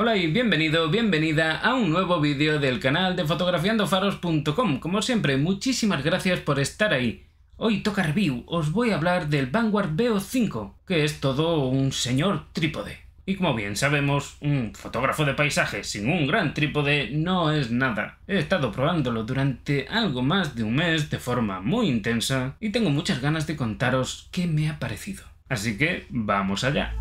Hola y bienvenido, bienvenida a un nuevo vídeo del canal de fotografiandofaros.com. Como siempre, muchísimas gracias por estar ahí. Hoy toca review, os voy a hablar del Vanguard bo 5 que es todo un señor trípode. Y como bien sabemos, un fotógrafo de paisaje sin un gran trípode no es nada. He estado probándolo durante algo más de un mes de forma muy intensa y tengo muchas ganas de contaros qué me ha parecido. Así que vamos allá.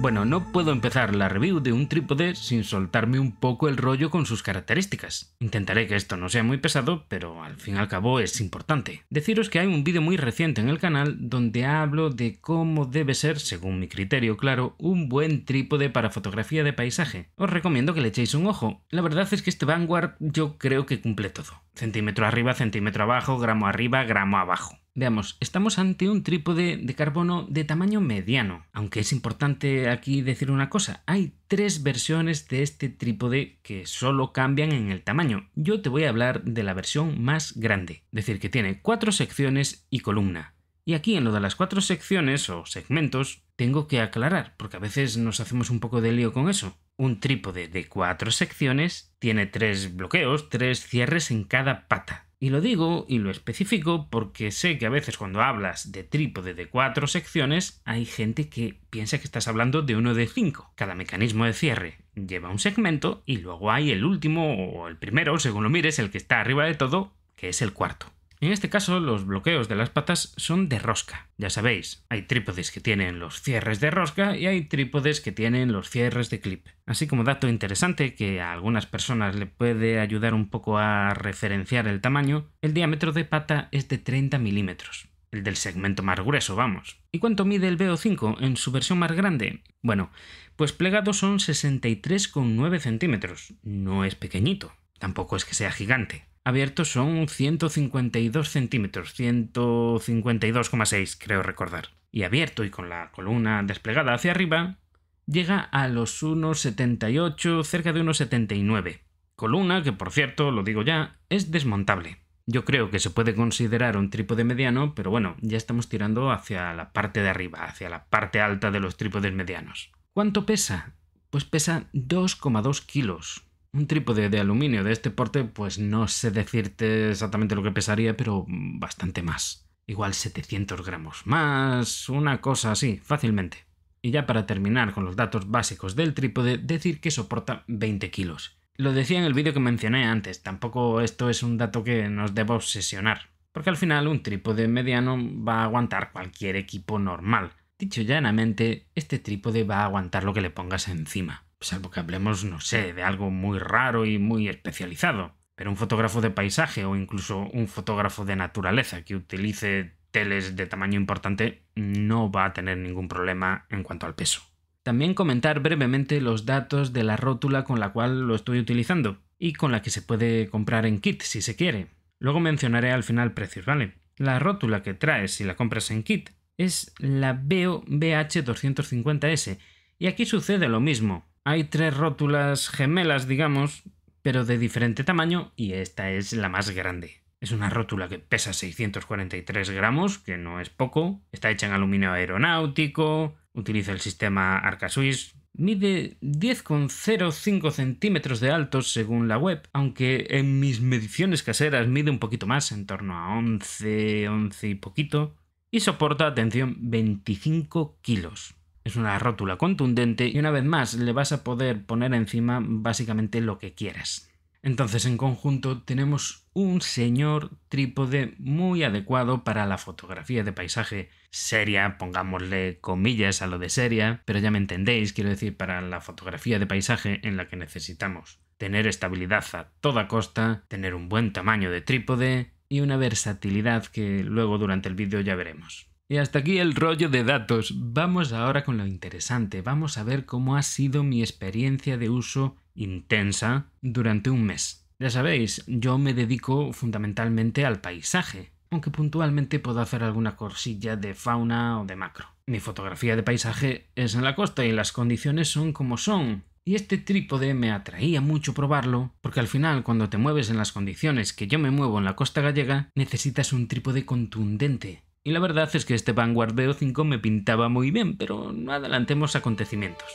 Bueno, no puedo empezar la review de un trípode sin soltarme un poco el rollo con sus características. Intentaré que esto no sea muy pesado, pero al fin y al cabo es importante. Deciros que hay un vídeo muy reciente en el canal donde hablo de cómo debe ser, según mi criterio claro, un buen trípode para fotografía de paisaje. Os recomiendo que le echéis un ojo. La verdad es que este Vanguard yo creo que cumple todo. Centímetro arriba, centímetro abajo, gramo arriba, gramo abajo. Veamos, estamos ante un trípode de carbono de tamaño mediano, aunque es importante aquí decir una cosa, hay tres versiones de este trípode que solo cambian en el tamaño. Yo te voy a hablar de la versión más grande, es decir, que tiene cuatro secciones y columna. Y aquí en lo de las cuatro secciones o segmentos tengo que aclarar, porque a veces nos hacemos un poco de lío con eso. Un trípode de cuatro secciones tiene tres bloqueos, tres cierres en cada pata y lo digo y lo especifico porque sé que a veces cuando hablas de trípode de cuatro secciones hay gente que piensa que estás hablando de uno de cinco. Cada mecanismo de cierre lleva un segmento y luego hay el último o el primero, según lo mires, el que está arriba de todo, que es el cuarto. En este caso, los bloqueos de las patas son de rosca. Ya sabéis, hay trípodes que tienen los cierres de rosca y hay trípodes que tienen los cierres de clip. Así como dato interesante que a algunas personas le puede ayudar un poco a referenciar el tamaño, el diámetro de pata es de 30 milímetros. El del segmento más grueso, vamos. ¿Y cuánto mide el BO5 en su versión más grande? Bueno, pues plegado son 63,9 centímetros. No es pequeñito. Tampoco es que sea gigante abiertos son 152 centímetros, 152,6 creo recordar. Y abierto y con la columna desplegada hacia arriba, llega a los 1,78, cerca de 1,79. Columna que, por cierto, lo digo ya, es desmontable. Yo creo que se puede considerar un trípode mediano, pero bueno, ya estamos tirando hacia la parte de arriba, hacia la parte alta de los trípodes medianos. ¿Cuánto pesa? Pues pesa 2,2 kilos, un trípode de aluminio de este porte, pues no sé decirte exactamente lo que pesaría, pero bastante más. Igual 700 gramos más, una cosa así, fácilmente. Y ya para terminar con los datos básicos del trípode, decir que soporta 20 kilos. Lo decía en el vídeo que mencioné antes, tampoco esto es un dato que nos deba obsesionar, porque al final un trípode mediano va a aguantar cualquier equipo normal. Dicho llanamente, este trípode va a aguantar lo que le pongas encima salvo que hablemos, no sé, de algo muy raro y muy especializado. Pero un fotógrafo de paisaje o incluso un fotógrafo de naturaleza que utilice teles de tamaño importante no va a tener ningún problema en cuanto al peso. También comentar brevemente los datos de la rótula con la cual lo estoy utilizando y con la que se puede comprar en kit si se quiere. Luego mencionaré al final precios, ¿vale? La rótula que traes si la compras en kit es la BO BH250S y aquí sucede lo mismo. Hay tres rótulas gemelas, digamos, pero de diferente tamaño y esta es la más grande. Es una rótula que pesa 643 gramos, que no es poco, está hecha en aluminio aeronáutico, utiliza el sistema Arca Swiss, mide 10,05 centímetros de alto según la web, aunque en mis mediciones caseras mide un poquito más, en torno a 11, 11 y poquito, y soporta, atención, 25 kilos. Es una rótula contundente y una vez más le vas a poder poner encima básicamente lo que quieras. Entonces en conjunto tenemos un señor trípode muy adecuado para la fotografía de paisaje seria, pongámosle comillas a lo de seria, pero ya me entendéis, quiero decir, para la fotografía de paisaje en la que necesitamos tener estabilidad a toda costa, tener un buen tamaño de trípode y una versatilidad que luego durante el vídeo ya veremos. Y hasta aquí el rollo de datos. Vamos ahora con lo interesante. Vamos a ver cómo ha sido mi experiencia de uso intensa durante un mes. Ya sabéis, yo me dedico fundamentalmente al paisaje, aunque puntualmente puedo hacer alguna corsilla de fauna o de macro. Mi fotografía de paisaje es en la costa y las condiciones son como son. Y este trípode me atraía mucho probarlo, porque al final cuando te mueves en las condiciones que yo me muevo en la costa gallega, necesitas un trípode contundente, y la verdad es que este Vanguard BO5 me pintaba muy bien, pero no adelantemos acontecimientos.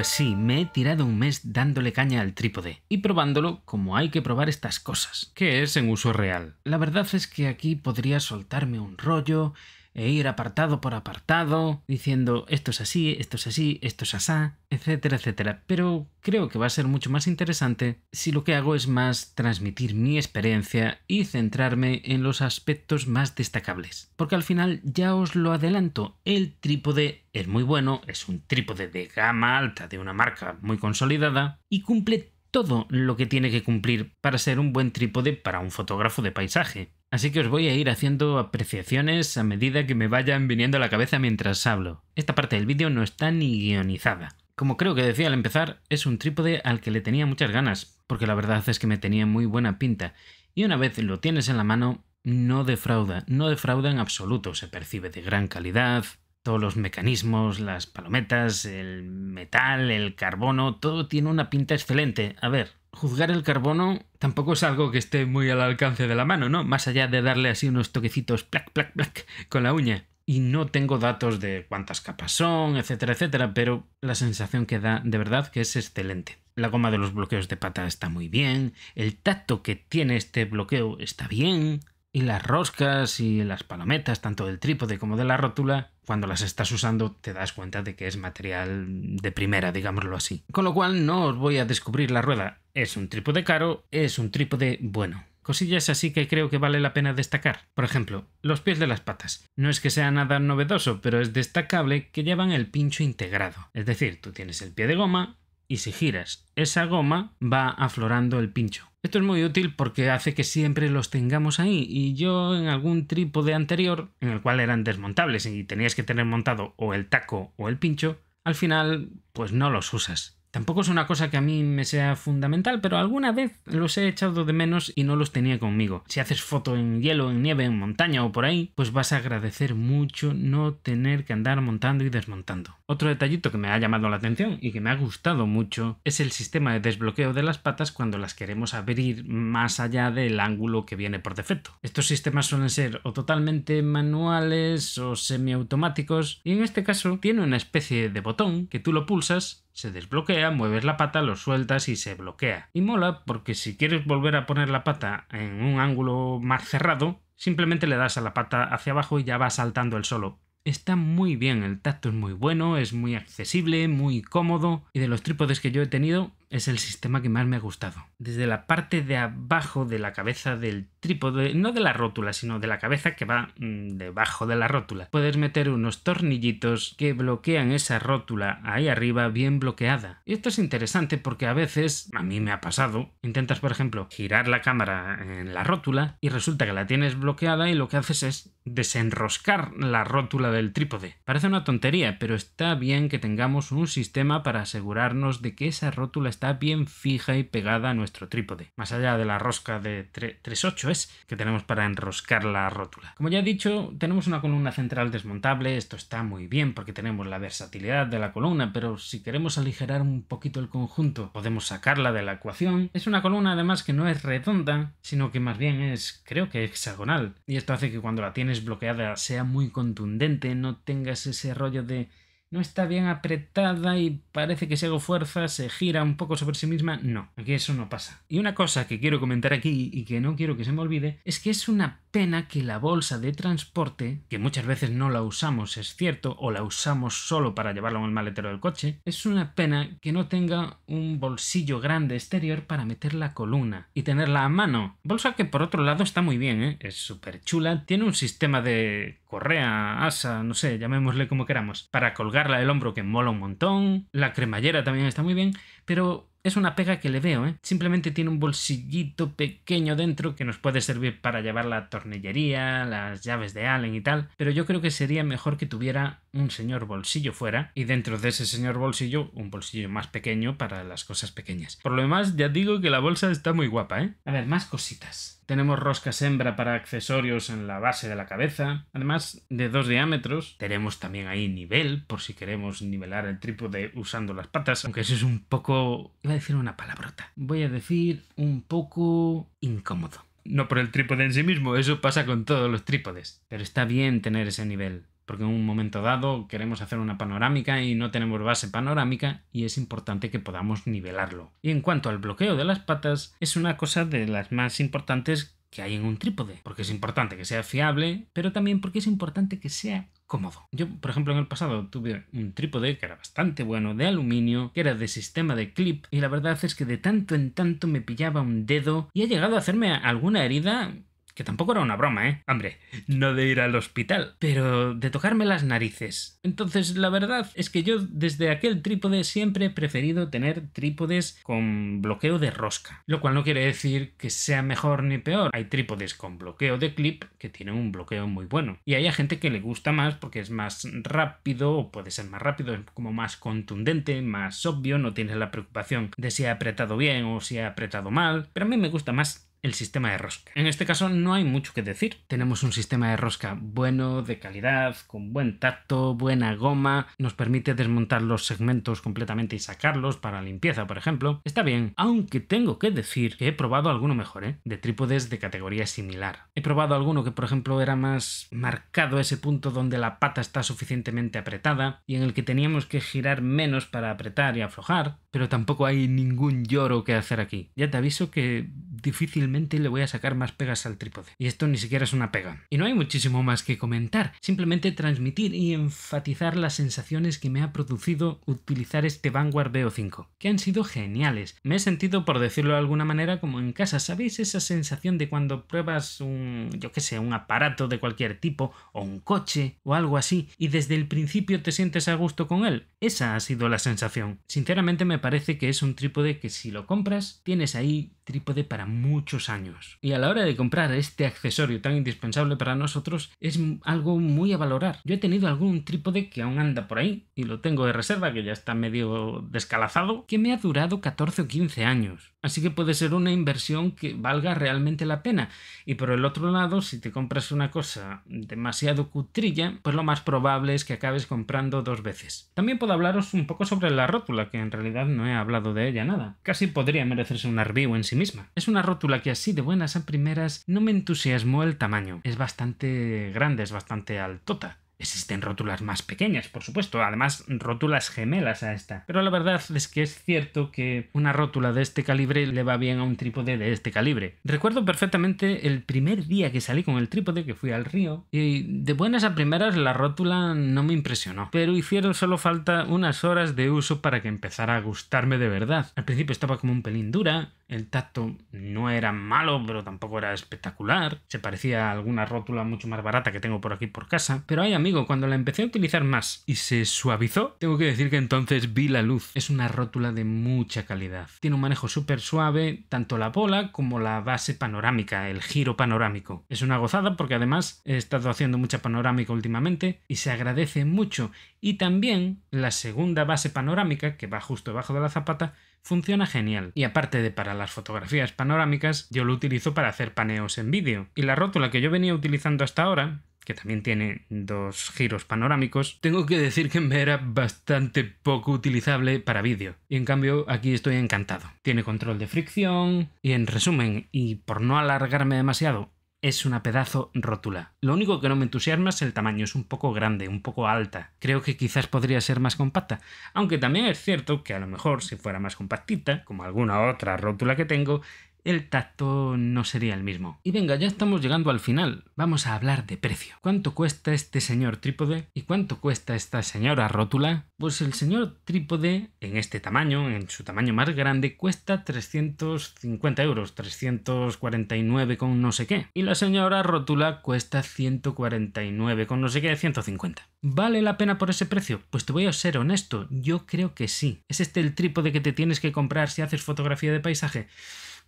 Pues sí, me he tirado un mes dándole caña al trípode y probándolo como hay que probar estas cosas, que es en uso real. La verdad es que aquí podría soltarme un rollo e ir apartado por apartado, diciendo esto es así, esto es así, esto es asá, etcétera, etcétera. Pero creo que va a ser mucho más interesante si lo que hago es más transmitir mi experiencia y centrarme en los aspectos más destacables. Porque al final ya os lo adelanto, el trípode es muy bueno, es un trípode de gama alta de una marca muy consolidada y cumple todo lo que tiene que cumplir para ser un buen trípode para un fotógrafo de paisaje. Así que os voy a ir haciendo apreciaciones a medida que me vayan viniendo a la cabeza mientras hablo. Esta parte del vídeo no está ni guionizada. Como creo que decía al empezar, es un trípode al que le tenía muchas ganas, porque la verdad es que me tenía muy buena pinta, y una vez lo tienes en la mano, no defrauda, no defrauda en absoluto, se percibe de gran calidad, todos los mecanismos, las palometas, el metal, el carbono, todo tiene una pinta excelente. A ver, juzgar el carbono tampoco es algo que esté muy al alcance de la mano, ¿no? Más allá de darle así unos toquecitos plac, plac, plac con la uña. Y no tengo datos de cuántas capas son, etcétera, etcétera, pero la sensación que da de verdad que es excelente. La goma de los bloqueos de pata está muy bien, el tacto que tiene este bloqueo está bien, y las roscas y las palometas, tanto del trípode como de la rótula, cuando las estás usando te das cuenta de que es material de primera, digámoslo así. Con lo cual no os voy a descubrir la rueda. Es un trípode caro, es un trípode bueno. Cosillas así que creo que vale la pena destacar. Por ejemplo, los pies de las patas. No es que sea nada novedoso, pero es destacable que llevan el pincho integrado. Es decir, tú tienes el pie de goma, y si giras esa goma va aflorando el pincho. Esto es muy útil porque hace que siempre los tengamos ahí y yo en algún trípode anterior, en el cual eran desmontables y tenías que tener montado o el taco o el pincho, al final pues no los usas. Tampoco es una cosa que a mí me sea fundamental, pero alguna vez los he echado de menos y no los tenía conmigo. Si haces foto en hielo, en nieve, en montaña o por ahí, pues vas a agradecer mucho no tener que andar montando y desmontando. Otro detallito que me ha llamado la atención y que me ha gustado mucho es el sistema de desbloqueo de las patas cuando las queremos abrir más allá del ángulo que viene por defecto. Estos sistemas suelen ser o totalmente manuales o semiautomáticos y en este caso tiene una especie de botón que tú lo pulsas se desbloquea, mueves la pata, lo sueltas y se bloquea. Y mola porque si quieres volver a poner la pata en un ángulo más cerrado, simplemente le das a la pata hacia abajo y ya va saltando el solo. Está muy bien, el tacto es muy bueno, es muy accesible, muy cómodo y de los trípodes que yo he tenido, es el sistema que más me ha gustado. Desde la parte de abajo de la cabeza del trípode, no de la rótula, sino de la cabeza que va mm, debajo de la rótula, puedes meter unos tornillitos que bloquean esa rótula ahí arriba bien bloqueada. Y esto es interesante porque a veces, a mí me ha pasado, intentas por ejemplo girar la cámara en la rótula y resulta que la tienes bloqueada y lo que haces es desenroscar la rótula del trípode. Parece una tontería, pero está bien que tengamos un sistema para asegurarnos de que esa rótula está bien fija y pegada a nuestro trípode, más allá de la rosca de 3.8 es que tenemos para enroscar la rótula. Como ya he dicho, tenemos una columna central desmontable, esto está muy bien porque tenemos la versatilidad de la columna, pero si queremos aligerar un poquito el conjunto, podemos sacarla de la ecuación. Es una columna además que no es redonda, sino que más bien es, creo que hexagonal, y esto hace que cuando la tienes bloqueada sea muy contundente, no tengas ese rollo de no está bien apretada y parece que si hago fuerza se gira un poco sobre sí misma. No, aquí eso no pasa. Y una cosa que quiero comentar aquí y que no quiero que se me olvide es que es una pena que la bolsa de transporte, que muchas veces no la usamos, es cierto, o la usamos solo para llevarla en el maletero del coche, es una pena que no tenga un bolsillo grande exterior para meter la columna y tenerla a mano. Bolsa que por otro lado está muy bien, ¿eh? es súper chula, tiene un sistema de correa, asa, no sé, llamémosle como queramos, para colgar la del hombro que mola un montón, la cremallera también está muy bien, pero es una pega que le veo, ¿eh? Simplemente tiene un bolsillito pequeño dentro que nos puede servir para llevar la tornillería, las llaves de Allen y tal, pero yo creo que sería mejor que tuviera un señor bolsillo fuera y dentro de ese señor bolsillo un bolsillo más pequeño para las cosas pequeñas. Por lo demás, ya digo que la bolsa está muy guapa, ¿eh? A ver, más cositas. Tenemos roscas hembra para accesorios en la base de la cabeza, además de dos diámetros. Tenemos también ahí nivel, por si queremos nivelar el trípode usando las patas, aunque eso es un poco... iba a decir una palabrota. Voy a decir un poco incómodo. No por el trípode en sí mismo, eso pasa con todos los trípodes. Pero está bien tener ese nivel porque en un momento dado queremos hacer una panorámica y no tenemos base panorámica y es importante que podamos nivelarlo. Y en cuanto al bloqueo de las patas, es una cosa de las más importantes que hay en un trípode, porque es importante que sea fiable, pero también porque es importante que sea cómodo. Yo, por ejemplo, en el pasado tuve un trípode que era bastante bueno, de aluminio, que era de sistema de clip, y la verdad es que de tanto en tanto me pillaba un dedo y ha llegado a hacerme alguna herida que tampoco era una broma, ¿eh? Hombre, no de ir al hospital, pero de tocarme las narices. Entonces, la verdad es que yo desde aquel trípode siempre he preferido tener trípodes con bloqueo de rosca, lo cual no quiere decir que sea mejor ni peor. Hay trípodes con bloqueo de clip que tienen un bloqueo muy bueno, y hay a gente que le gusta más porque es más rápido, o puede ser más rápido, es como más contundente, más obvio, no tienes la preocupación de si ha apretado bien o si ha apretado mal, pero a mí me gusta más el sistema de rosca. En este caso no hay mucho que decir. Tenemos un sistema de rosca bueno, de calidad, con buen tacto, buena goma, nos permite desmontar los segmentos completamente y sacarlos para limpieza, por ejemplo. Está bien, aunque tengo que decir que he probado alguno mejor, ¿eh? de trípodes de categoría similar. He probado alguno que, por ejemplo, era más marcado ese punto donde la pata está suficientemente apretada y en el que teníamos que girar menos para apretar y aflojar, pero tampoco hay ningún lloro que hacer aquí. Ya te aviso que difícilmente le voy a sacar más pegas al trípode. Y esto ni siquiera es una pega. Y no hay muchísimo más que comentar, simplemente transmitir y enfatizar las sensaciones que me ha producido utilizar este Vanguard BO5, que han sido geniales. Me he sentido, por decirlo de alguna manera, como en casa. ¿Sabéis esa sensación de cuando pruebas un, yo qué sé, un aparato de cualquier tipo, o un coche, o algo así, y desde el principio te sientes a gusto con él? Esa ha sido la sensación. Sinceramente me parece que es un trípode que si lo compras, tienes ahí trípode para muchos años. Y a la hora de comprar este accesorio tan indispensable para nosotros es algo muy a valorar. Yo he tenido algún trípode que aún anda por ahí y lo tengo de reserva que ya está medio descalazado que me ha durado 14 o 15 años. Así que puede ser una inversión que valga realmente la pena. Y por el otro lado, si te compras una cosa demasiado cutrilla, pues lo más probable es que acabes comprando dos veces. También puedo hablaros un poco sobre la rótula, que en realidad no he hablado de ella nada. Casi podría merecerse un review en sí misma. Es una rótula que así de buenas a primeras no me entusiasmó el tamaño. Es bastante grande, es bastante altota. Existen rótulas más pequeñas, por supuesto, además rótulas gemelas a esta. Pero la verdad es que es cierto que una rótula de este calibre le va bien a un trípode de este calibre. Recuerdo perfectamente el primer día que salí con el trípode, que fui al río, y de buenas a primeras la rótula no me impresionó. Pero hicieron solo falta unas horas de uso para que empezara a gustarme de verdad. Al principio estaba como un pelín dura, el tacto no era malo, pero tampoco era espectacular. Se parecía a alguna rótula mucho más barata que tengo por aquí por casa. Pero hay mí cuando la empecé a utilizar más y se suavizó, tengo que decir que entonces vi la luz. Es una rótula de mucha calidad. Tiene un manejo súper suave, tanto la bola como la base panorámica, el giro panorámico. Es una gozada porque además he estado haciendo mucha panorámica últimamente y se agradece mucho. Y también la segunda base panorámica, que va justo debajo de la zapata, funciona genial. Y aparte de para las fotografías panorámicas, yo lo utilizo para hacer paneos en vídeo. Y la rótula que yo venía utilizando hasta ahora, que también tiene dos giros panorámicos, tengo que decir que me era bastante poco utilizable para vídeo. Y en cambio aquí estoy encantado. Tiene control de fricción y en resumen, y por no alargarme demasiado, es una pedazo rótula. Lo único que no me entusiasma es el tamaño, es un poco grande, un poco alta. Creo que quizás podría ser más compacta, aunque también es cierto que a lo mejor si fuera más compactita, como alguna otra rótula que tengo, el tacto no sería el mismo. Y venga, ya estamos llegando al final. Vamos a hablar de precio. ¿Cuánto cuesta este señor trípode y cuánto cuesta esta señora rótula? Pues el señor trípode, en este tamaño, en su tamaño más grande, cuesta 350 euros, 349 con no sé qué. Y la señora rótula cuesta 149 con no sé qué, 150. ¿Vale la pena por ese precio? Pues te voy a ser honesto, yo creo que sí. ¿Es este el trípode que te tienes que comprar si haces fotografía de paisaje?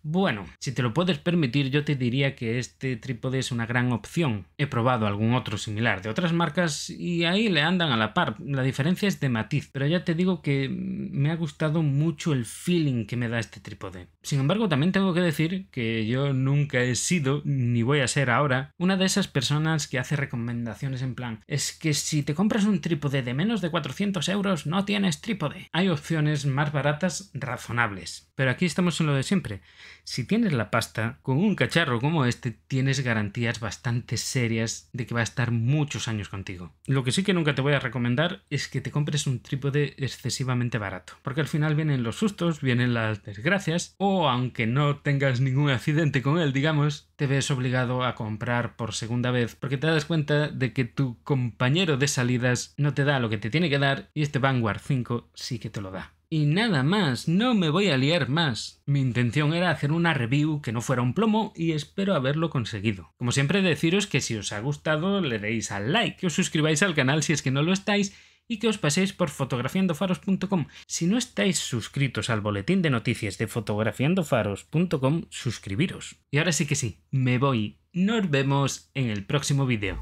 Bueno, si te lo puedes permitir, yo te diría que este trípode es una gran opción. He probado algún otro similar de otras marcas y ahí le andan a la par. La diferencia es de matiz, pero ya te digo que me ha gustado mucho el feeling que me da este trípode. Sin embargo, también tengo que decir que yo nunca he sido, ni voy a ser ahora, una de esas personas que hace recomendaciones en plan, es que si te compras un trípode de menos de 400 euros, no tienes trípode. Hay opciones más baratas razonables. Pero aquí estamos en lo de siempre si tienes la pasta, con un cacharro como este tienes garantías bastante serias de que va a estar muchos años contigo. Lo que sí que nunca te voy a recomendar es que te compres un trípode excesivamente barato, porque al final vienen los sustos, vienen las desgracias, o aunque no tengas ningún accidente con él, digamos, te ves obligado a comprar por segunda vez, porque te das cuenta de que tu compañero de salidas no te da lo que te tiene que dar y este Vanguard 5 sí que te lo da. Y nada más, no me voy a liar más. Mi intención era hacer una review que no fuera un plomo y espero haberlo conseguido. Como siempre deciros que si os ha gustado le deis al like, que os suscribáis al canal si es que no lo estáis y que os paséis por fotografiandofaros.com. Si no estáis suscritos al boletín de noticias de fotografiandofaros.com, suscribiros. Y ahora sí que sí, me voy. Nos vemos en el próximo vídeo.